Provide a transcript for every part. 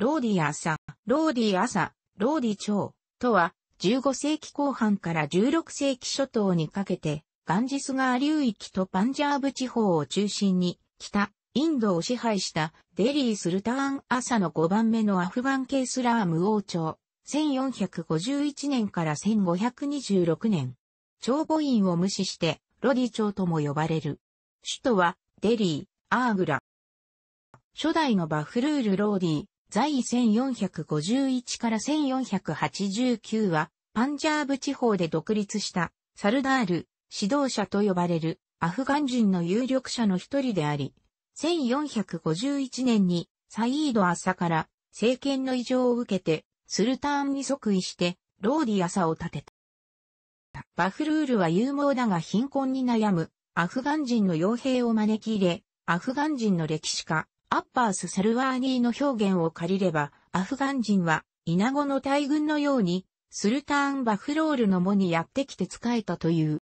ローディ朝、ローディ朝、ローディ朝とは、15世紀後半から16世紀初頭にかけて、ガンジス川流域とパンジャーブ地方を中心に、北、インドを支配したデリー・スルターン朝の5番目のアフガン系スラーム王朝、1451年から1526年。長母院を無視して、ロディ朝とも呼ばれる。首都は、デリー、アーグラ。初代のバフルール・ローディ、在位1451から1489は、パンジャーブ地方で独立した、サルダール、指導者と呼ばれる、アフガン人の有力者の一人であり、1451年に、サイード・アサから、政権の異常を受けて、スルターンに即位して、ローディ・アサを建てた。バフルールは有望だが貧困に悩む、アフガン人の傭兵を招き入れ、アフガン人の歴史家、アッパース・サルワーニーの表現を借りれば、アフガン人は、イナゴの大群のように、スルターン・バフロールの門にやってきて仕えたという。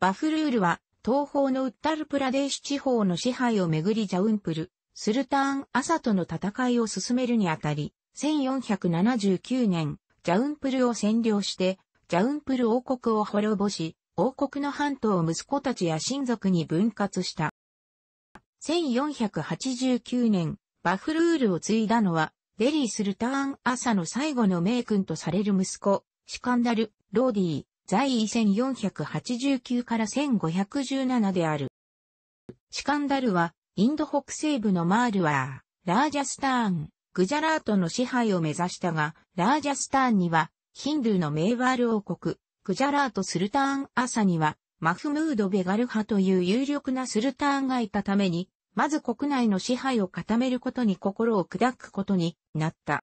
バフルールは、東方のウッタルプラデーシュ地方の支配をめぐりジャウンプル、スルターン・アサとの戦いを進めるにあたり、1479年、ジャウンプルを占領して、ジャウンプル王国を滅ぼし、王国の半島を息子たちや親族に分割した。1489年、バフルールを継いだのは、デリー・スルターン朝の最後の名君とされる息子、シカンダル、ローディー、在位1489から1517である。シカンダルは、インド北西部のマールワー、ラージャスターン、グジャラートの支配を目指したが、ラージャスターンには、ヒンドゥーのメーワール王国、グジャラート・スルターン・アサには、マフムード・ベガル派という有力なスルターンがいたために、まず国内の支配を固めることに心を砕くことになった。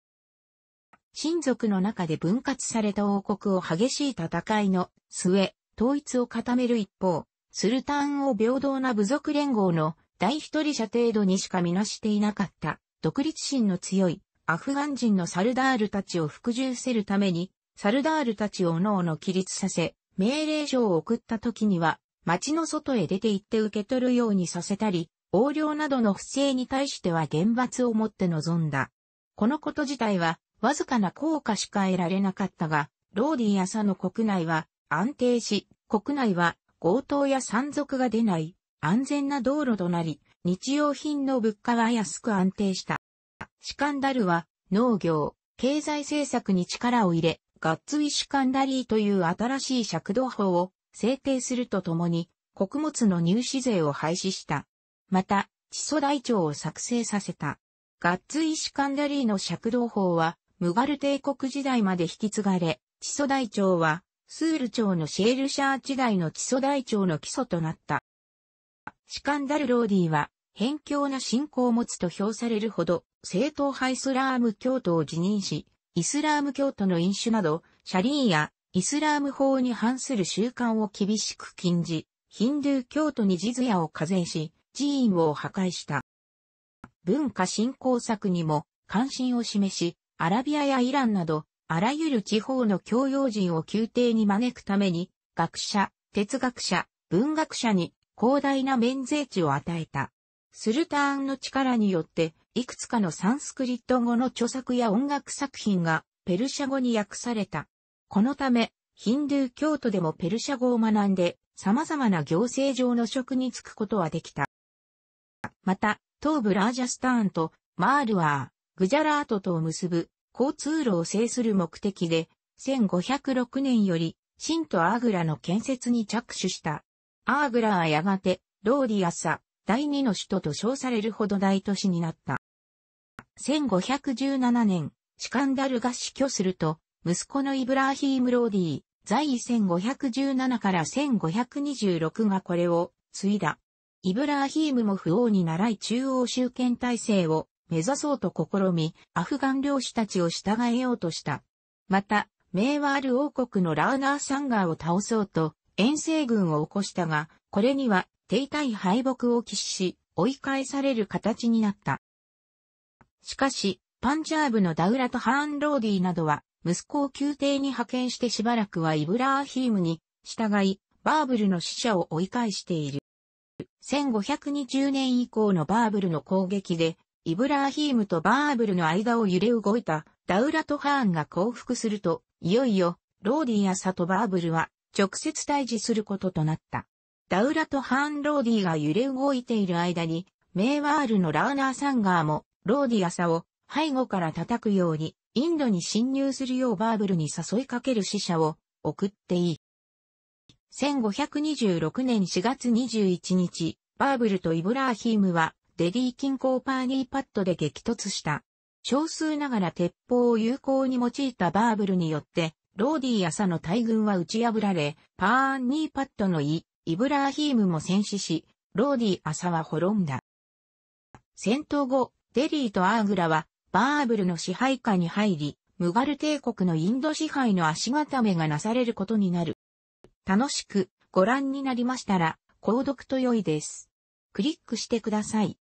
親族の中で分割された王国を激しい戦いの末、統一を固める一方、スルターンを平等な部族連合の第一人者程度にしかみなしていなかった、独立心の強いアフガン人のサルダールたちを服従せるために、サルダールたちを各々起立させ、命令状を送った時には、町の外へ出て行って受け取るようにさせたり、横領などの不正に対しては厳罰をもって臨んだ。このこと自体は、わずかな効果しか得られなかったが、ローディやサの国内は安定し、国内は強盗や山賊が出ない安全な道路となり、日用品の物価は安く安定した。シカンダルは農業、経済政策に力を入れ、ガッツウィシュカンダリーという新しい尺度法を制定するとともに、穀物の入試税を廃止した。また、地租台帳を作成させた。ガッツイシカンダリーの尺道法は、ムガル帝国時代まで引き継がれ、地租台帳は、スール朝のシェールシャー時代の地租台帳の基礎となった。シカンダルローディは、偏境な信仰を持つと評されるほど、正統派イスラーム教徒を辞任し、イスラーム教徒の飲酒など、シャリーやイスラーム法に反する習慣を厳しく禁じ、ヒンドゥー教徒にジズヤを課税し、寺院を破壊した。文化振興策にも関心を示し、アラビアやイランなど、あらゆる地方の教養人を宮廷に招くために、学者、哲学者、文学者に広大な免税地を与えた。スルターンの力によって、いくつかのサンスクリット語の著作や音楽作品がペルシャ語に訳された。このため、ヒンドゥー教徒でもペルシャ語を学んで、様々な行政上の職に就くことはできた。また、東部ラージャスターンとマールワー、グジャラートとを結ぶ交通路を制する目的で、1506年より、シンアーグラの建設に着手した。アーグラはやがて、ローディアサ、第二の首都と称されるほど大都市になった。1517年、シカンダルが死去すると、息子のイブラーヒーム・ローディー、在位1517から1526がこれを継いだ。イブラーヒームも不王に習い中央集権体制を目指そうと試み、アフガン領主たちを従えようとした。また、メーワール王国のラーナー・サンガーを倒そうと、遠征軍を起こしたが、これには手痛い敗北を喫し、追い返される形になった。しかし、パンジャーブのダウラとハーンローディなどは、息子を宮廷に派遣してしばらくはイブラーヒームに従い、バーブルの死者を追い返している。1520年以降のバーブルの攻撃で、イブラーヒームとバーブルの間を揺れ動いたダウラとハーンが降伏すると、いよいよ、ローディやサとバーブルは直接対峙することとなった。ダウラとハーン・ローディが揺れ動いている間に、メイワールのラーナー・サンガーも、ローディアサを背後から叩くように、インドに侵入するようバーブルに誘いかける死者を送っていい。1526年4月21日、バーブルとイブラーヒームは、デリー近郊パーニーパッドで激突した。少数ながら鉄砲を有効に用いたバーブルによって、ローディ・アサの大軍は打ち破られ、パーンニーパッドのイ、イブラーヒームも戦死し、ローディ・アサは滅んだ。戦闘後、デリーとアーグラは、バーブルの支配下に入り、ムガル帝国のインド支配の足固めがなされることになる。楽しくご覧になりましたら、購読と良いです。クリックしてください。